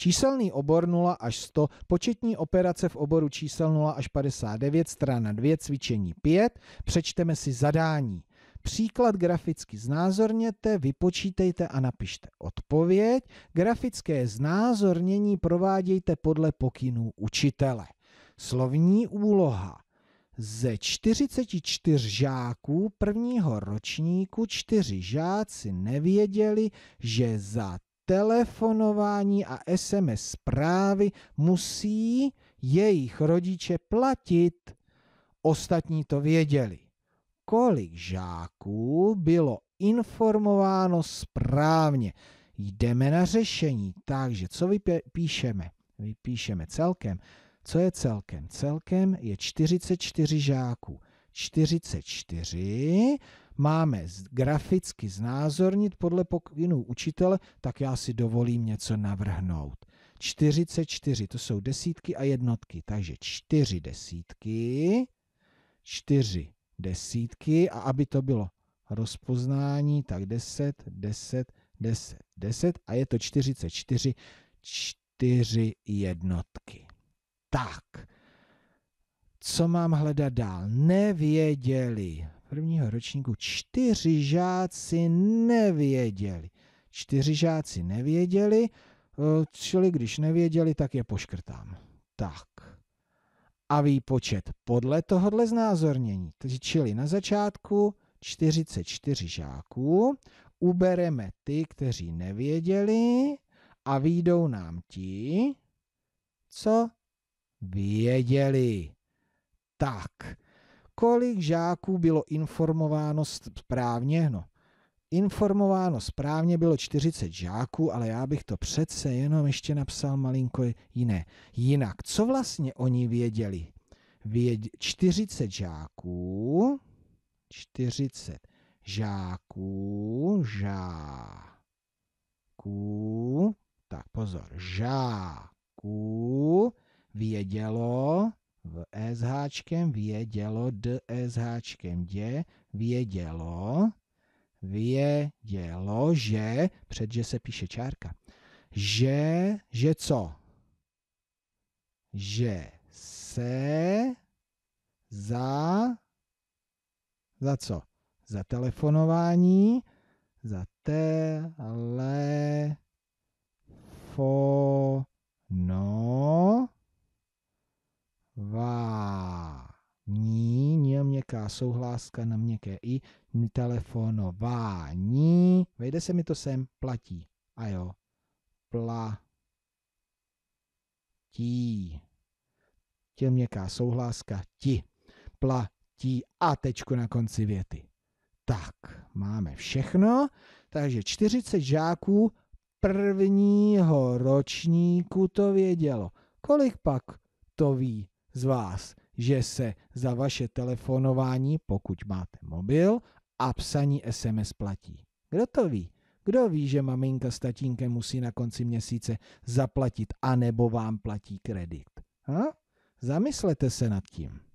Číselný obor 0 až 100, početní operace v oboru čísel 0 až 59, strana 2, cvičení 5, přečteme si zadání. Příklad graficky znázorněte, vypočítejte a napište odpověď. Grafické znázornění provádějte podle pokynů učitele. Slovní úloha. Ze 44 žáků prvního ročníku čtyři žáci nevěděli, že za telefonování a SMS zprávy musí jejich rodiče platit. Ostatní to věděli. Kolik žáků bylo informováno správně? Jdeme na řešení. Takže co vypíšeme? Vypíšeme celkem. Co je celkem? Celkem je 44 žáků. 44 máme graficky znázornit podle pokynů učitele, tak já si dovolím něco navrhnout. 44, to jsou desítky a jednotky, takže 4 desítky, 4 desítky a aby to bylo rozpoznání, tak 10, 10, 10, 10 a je to 44, 4 jednotky. Tak, co mám hledat dál? Nevěděli prvního ročníku čtyři žáci nevěděli. Čtyři žáci nevěděli, eh, čili když nevěděli, tak je poškrtám. Tak. A výpočet podle tohohle znázornění, čili na začátku 44 žáků, ubereme ty, kteří nevěděli a výjdou nám ti, co věděli. Tak kolik žáků bylo informováno správně? No, informováno správně bylo 40 žáků, ale já bych to přece jenom ještě napsal malinko jiné. Jinak, co vlastně oni věděli? Věd, 40 žáků, 40 žáků, žáků, tak pozor, žáků vědělo, v SHčkem vědělo, D SHčkem dě, vědělo, vědělo, že, předže se píše čárka, že, že co? Že se za, za co? Za telefonování, za tel Va ní měkká souhláska na měkké i, telefonování, vejde se mi to sem, platí. A jo, platí. tí. měkká souhláska, ti, platí a tečku na konci věty. Tak, máme všechno, takže 40 žáků prvního ročníku to vědělo. Kolik pak to ví z vás, že se za vaše telefonování, pokud máte mobil, a psaní SMS platí. Kdo to ví? Kdo ví, že maminka s tatínkem musí na konci měsíce zaplatit, anebo vám platí kredit? Ha? Zamyslete se nad tím.